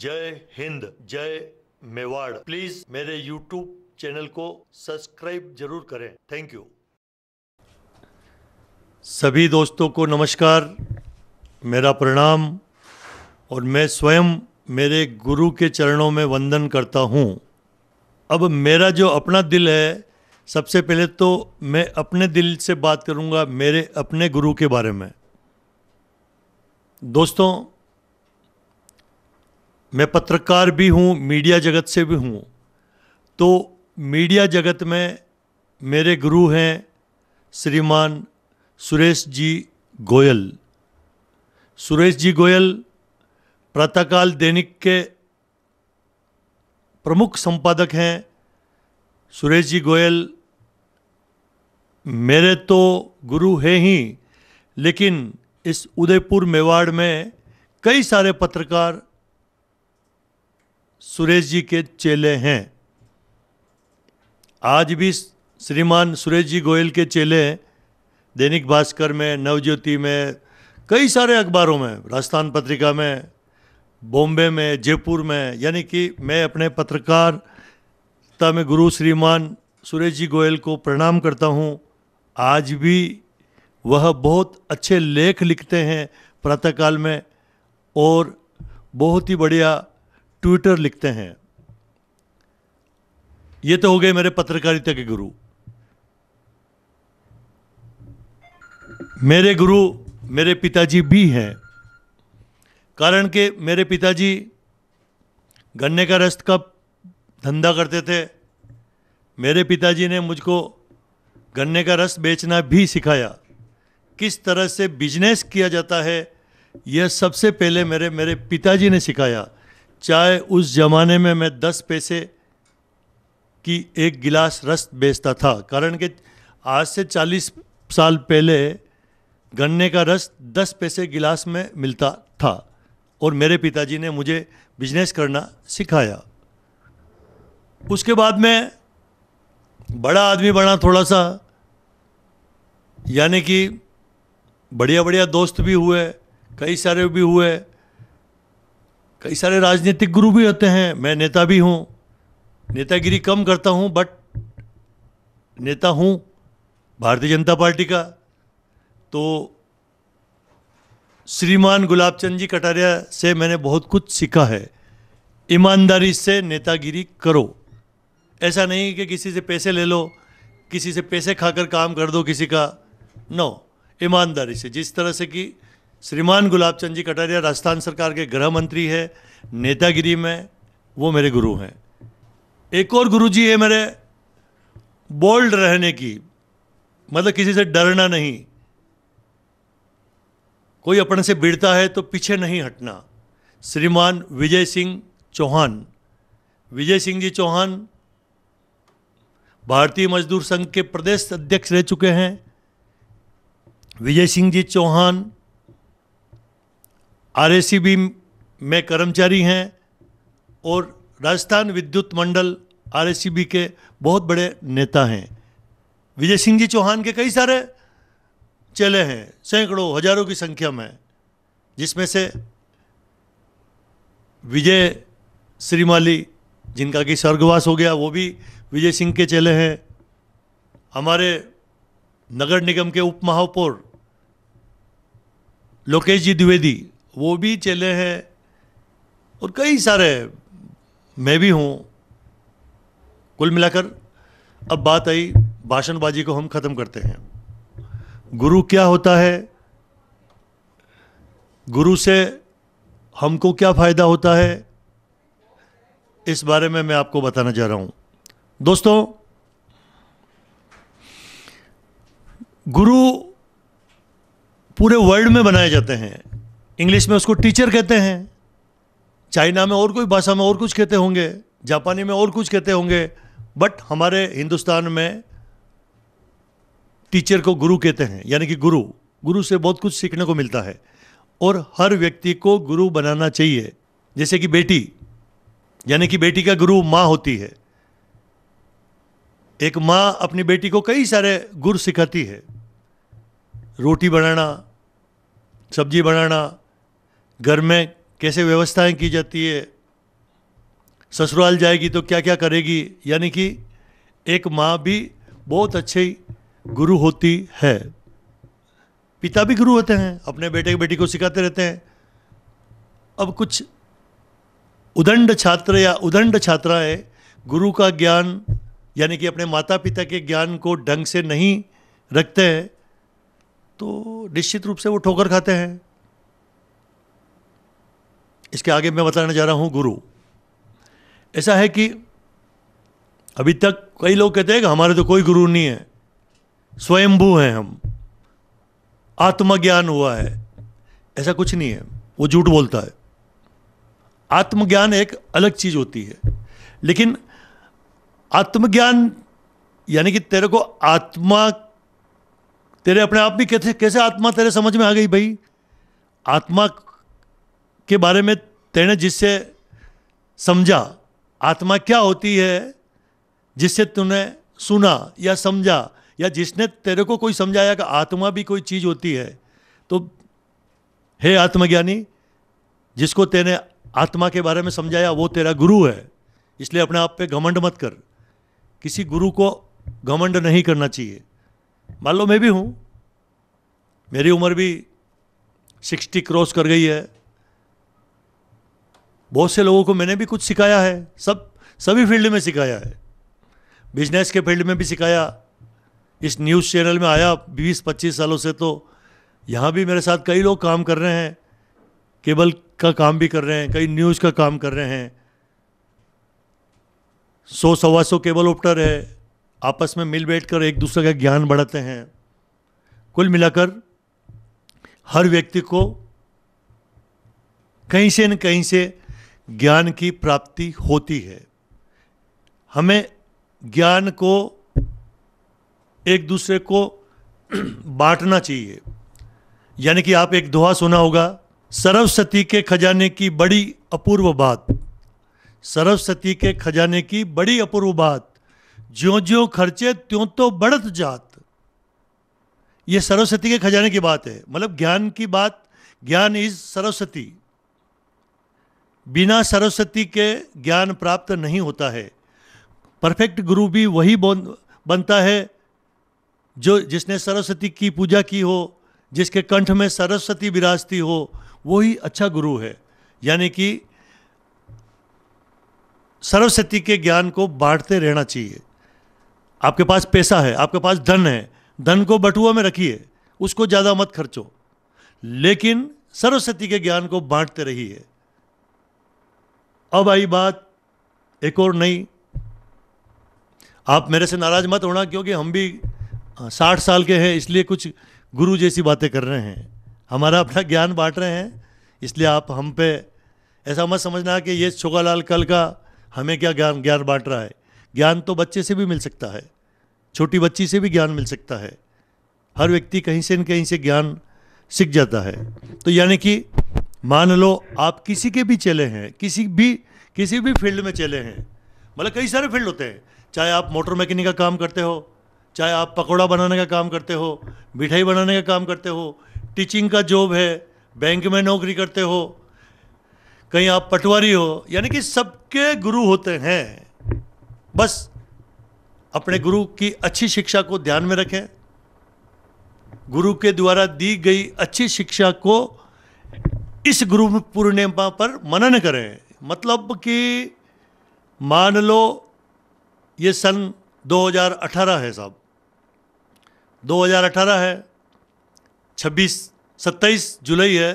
जय हिंद जय मेवाड़ प्लीज मेरे यूट्यूब चैनल को सब्सक्राइब जरूर करें थैंक यू सभी दोस्तों को नमस्कार मेरा प्रणाम और मैं स्वयं मेरे गुरु के चरणों में वंदन करता हूँ अब मेरा जो अपना दिल है सबसे पहले तो मैं अपने दिल से बात करूँगा मेरे अपने गुरु के बारे में दोस्तों मैं पत्रकार भी हूँ मीडिया जगत से भी हूँ तो मीडिया जगत में मेरे गुरु हैं श्रीमान सुरेश जी गोयल सुरेश जी गोयल प्रातःकाल दैनिक के प्रमुख संपादक हैं सुरेश जी गोयल मेरे तो गुरु हैं ही लेकिन इस उदयपुर मेवाड़ में कई सारे पत्रकार सुरेश जी के चेले हैं आज भी श्रीमान सुरेश जी गोयल के चेले दैनिक भास्कर में नवज्योति में कई सारे अखबारों में राजस्थान पत्रिका में बॉम्बे में जयपुर में यानी कि मैं अपने पत्रकारता में गुरु श्रीमान सुरेश जी गोयल को प्रणाम करता हूँ आज भी वह बहुत अच्छे लेख लिखते हैं प्रातःकाल में और बहुत ही बढ़िया ट्विटर लिखते हैं ये तो हो गए मेरे पत्रकारिता के गुरु मेरे गुरु मेरे पिताजी भी हैं कारण के मेरे पिताजी गन्ने का रस्त का धंधा करते थे मेरे पिताजी ने मुझको गन्ने का रस बेचना भी सिखाया किस तरह से बिजनेस किया जाता है यह सबसे पहले मेरे मेरे पिताजी ने सिखाया चाहे उस ज़माने में मैं दस पैसे की एक गिलास रस बेचता था कारण कि आज से चालीस साल पहले गन्ने का रस दस पैसे गिलास में मिलता था और मेरे पिताजी ने मुझे बिजनेस करना सिखाया उसके बाद में बड़ा आदमी बना थोड़ा सा यानी कि बढ़िया बढ़िया दोस्त भी हुए कई सारे भी हुए कई सारे राजनीतिक गुरु भी होते हैं मैं नेता भी हूँ नेतागिरी कम करता हूँ बट नेता हूँ भारतीय जनता पार्टी का तो श्रीमान गुलाब चंद जी कटारिया से मैंने बहुत कुछ सीखा है ईमानदारी से नेतागिरी करो ऐसा नहीं कि किसी से पैसे ले लो किसी से पैसे खाकर काम कर दो किसी का नो ईमानदारी से जिस तरह से कि श्रीमान गुलाब चंद जी कटारिया राजस्थान सरकार के गृह मंत्री है नेतागिरी में वो मेरे गुरु हैं एक और गुरु जी है मेरे बोल्ड रहने की मतलब किसी से डरना नहीं कोई अपने से बिड़ता है तो पीछे नहीं हटना श्रीमान विजय सिंह चौहान विजय सिंह जी चौहान भारतीय मजदूर संघ के प्रदेश अध्यक्ष रह चुके हैं विजय सिंह जी चौहान आर में कर्मचारी हैं और राजस्थान विद्युत मंडल आर के बहुत बड़े नेता हैं विजय सिंह जी चौहान के कई सारे चेले हैं सैकड़ों हजारों की संख्या में जिसमें से विजय श्रीमाली जिनका कि स्वर्गवास हो गया वो भी विजय सिंह के चेले हैं हमारे नगर निगम के उप महापौर लोकेश जी द्विवेदी वो भी चेले हैं और कई सारे मैं भी हूँ कुल मिलाकर अब बात आई भाषणबाजी को हम ख़त्म करते हैं गुरु क्या होता है गुरु से हमको क्या फ़ायदा होता है इस बारे में मैं आपको बताना चाह रहा हूँ दोस्तों गुरु पूरे वर्ल्ड में बनाए जाते हैं इंग्लिश में उसको टीचर कहते हैं चाइना में और कोई भाषा में और कुछ कहते होंगे जापानी में और कुछ कहते होंगे बट हमारे हिंदुस्तान में टीचर को गुरु कहते हैं यानी कि गुरु गुरु से बहुत कुछ सीखने को मिलता है और हर व्यक्ति को गुरु बनाना चाहिए जैसे कि बेटी यानी कि बेटी का गुरु माँ होती है एक माँ अपनी बेटी को कई सारे गुर सिखाती है रोटी बनाना सब्जी बनाना घर में कैसे व्यवस्थाएं की जाती है ससुराल जाएगी तो क्या क्या करेगी यानी कि एक माँ भी बहुत अच्छी गुरु होती है पिता भी गुरु होते हैं अपने बेटे की बेटी को सिखाते रहते हैं अब कुछ उदंड छात्र या उदंड छात्राएं गुरु का ज्ञान यानी कि अपने माता पिता के ज्ञान को ढंग से नहीं रखते हैं तो निश्चित रूप से वो ठोकर खाते हैं इसके आगे मैं बताने जा रहा हूँ गुरु ऐसा है कि अभी तक कई लोग कहते हैं कि हमारे तो कोई गुरु नहीं है स्वयंभू हैं हम आत्मज्ञान हुआ है ऐसा कुछ नहीं है वो झूठ बोलता है आत्मज्ञान एक अलग चीज़ होती है लेकिन आत्मज्ञान यानी कि तेरे को आत्मा तेरे अपने आप भी कैसे कैसे आत्मा तेरे समझ में आ गई भाई आत्मा के बारे में तेने जिससे समझा आत्मा क्या होती है जिससे तूने सुना या समझा या जिसने तेरे को कोई समझाया कि आत्मा भी कोई चीज़ होती है तो हे आत्मज्ञानी जिसको तेने आत्मा के बारे में समझाया वो तेरा गुरु है इसलिए अपने आप पे घमंड मत कर किसी गुरु को घमंड नहीं करना चाहिए मान लो मैं भी हूँ मेरी उम्र भी सिक्सटी क्रॉस कर गई है बहुत से लोगों को मैंने भी कुछ सिखाया है सब सभी फील्ड में सिखाया है बिजनेस के फील्ड में भी सिखाया इस न्यूज़ चैनल में आया 20-25 सालों से तो यहाँ भी मेरे साथ कई लोग काम कर रहे हैं केबल का काम भी कर रहे हैं कई न्यूज़ का काम कर रहे हैं सौ सवा सौ केबल ऑप्टर है आपस में मिल बैठ कर एक दूसरे का ज्ञान बढ़ाते हैं कुल मिलाकर हर व्यक्ति को कहीं से न कहीं से ज्ञान की प्राप्ति होती है हमें ज्ञान को एक दूसरे को बांटना चाहिए यानी कि आप एक दोहा सुना होगा सरस्वती के खजाने की बड़ी अपूर्व बात सरस्वती के खजाने की बड़ी अपूर्व बात ज्यो ज्यो खर्चे त्यों तो बढ़त जात ये सरस्वती के खजाने की बात है मतलब ज्ञान की बात ज्ञान इज सरस्वती बिना सरस्वती के ज्ञान प्राप्त नहीं होता है परफेक्ट गुरु भी वही बन, बनता है जो जिसने सरस्वती की पूजा की हो जिसके कंठ में सरस्वती विराजती हो वही अच्छा गुरु है यानी कि सरस्वती के ज्ञान को बांटते रहना चाहिए आपके पास पैसा है आपके पास धन है धन को बटुआ में रखिए उसको ज़्यादा मत खर्चो लेकिन सरस्वती के ज्ञान को बांटते रहिए अब आई बात एक और नई आप मेरे से नाराज मत होना क्योंकि हम भी साठ साल के हैं इसलिए कुछ गुरु जैसी बातें कर रहे हैं हमारा अपना ज्ञान बांट रहे हैं इसलिए आप हम पे ऐसा मत समझना कि ये छोगालाल कल का हमें क्या ज्ञान ज्ञान बांट रहा है ज्ञान तो बच्चे से भी मिल सकता है छोटी बच्ची से भी ज्ञान मिल सकता है हर व्यक्ति कहीं से न कहीं से ज्ञान सीख जाता है तो यानी कि मान लो आप किसी के भी चले हैं किसी भी किसी भी फील्ड में चले हैं मतलब कई सारे फील्ड होते हैं चाहे आप मोटर मैकेनिक का काम करते हो चाहे आप पकौड़ा बनाने का काम करते हो मिठाई बनाने का काम करते हो टीचिंग का जॉब है बैंक में नौकरी करते हो कहीं आप पटवारी हो यानी कि सबके गुरु होते हैं बस अपने गुरु की अच्छी शिक्षा को ध्यान में रखें गुरु के द्वारा दी गई अच्छी शिक्षा को इस गुरु पूर्णिमा पर मनन करें मतलब कि मान लो ये सन 2018 है साहब 2018 है 26 27 जुलाई है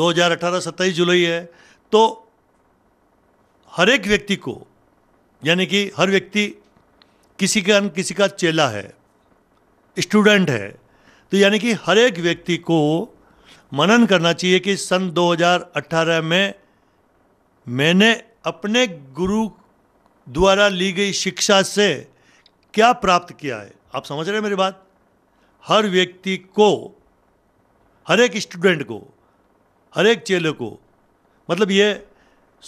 2018 27 जुलाई है तो हर एक व्यक्ति को यानी कि हर व्यक्ति किसी का किसी का चेला है स्टूडेंट है तो यानी कि हर एक व्यक्ति को मनन करना चाहिए कि सन 2018 में मैंने अपने गुरु द्वारा ली गई शिक्षा से क्या प्राप्त किया है आप समझ रहे हैं मेरी बात हर व्यक्ति को हर एक स्टूडेंट को हर एक चेले को मतलब ये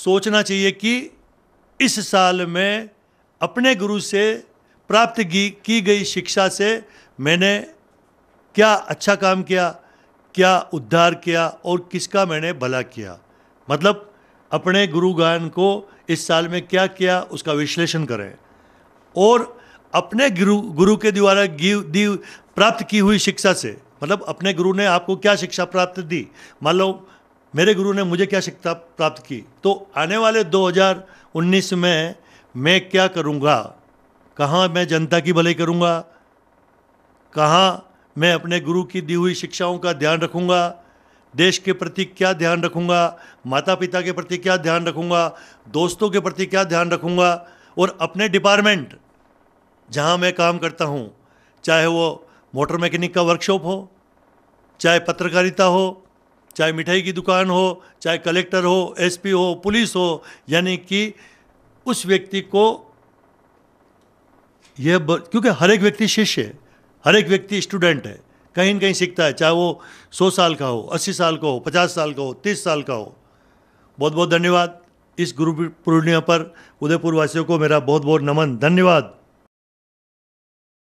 सोचना चाहिए कि इस साल में अपने गुरु से प्राप्त की गई शिक्षा से मैंने क्या अच्छा काम किया क्या उद्धार किया और किसका मैंने भला किया मतलब अपने गुरु गायन को इस साल में क्या किया उसका विश्लेषण करें और अपने गुरु गुरु के द्वारा दी प्राप्त की हुई शिक्षा से मतलब अपने गुरु ने आपको क्या शिक्षा प्राप्त दी मान लो मेरे गुरु ने मुझे क्या शिक्षा प्राप्त की तो आने वाले 2019 में मैं क्या करूँगा कहाँ मैं जनता की भलाई करूँगा कहाँ मैं अपने गुरु की दी हुई शिक्षाओं का ध्यान रखूंगा देश के प्रति क्या ध्यान रखूंगा माता पिता के प्रति क्या ध्यान रखूँगा दोस्तों के प्रति क्या ध्यान रखूँगा और अपने डिपार्टमेंट जहाँ मैं काम करता हूँ चाहे वो मोटर मैकेनिक का वर्कशॉप हो चाहे पत्रकारिता हो चाहे मिठाई की दुकान हो चाहे कलेक्टर हो एसपी हो पुलिस हो यानी कि उस व्यक्ति को यह क्योंकि हर एक व्यक्ति शिष्य है हर एक व्यक्ति स्टूडेंट है कहीं न कहीं सीखता है चाहे वो सौ साल का हो अस्सी साल का हो पचास साल का हो तीस साल का हो बहुत बहुत धन्यवाद इस गुरु पूर्णिमा पर उदयपुर वासियों को मेरा बहुत बहुत नमन धन्यवाद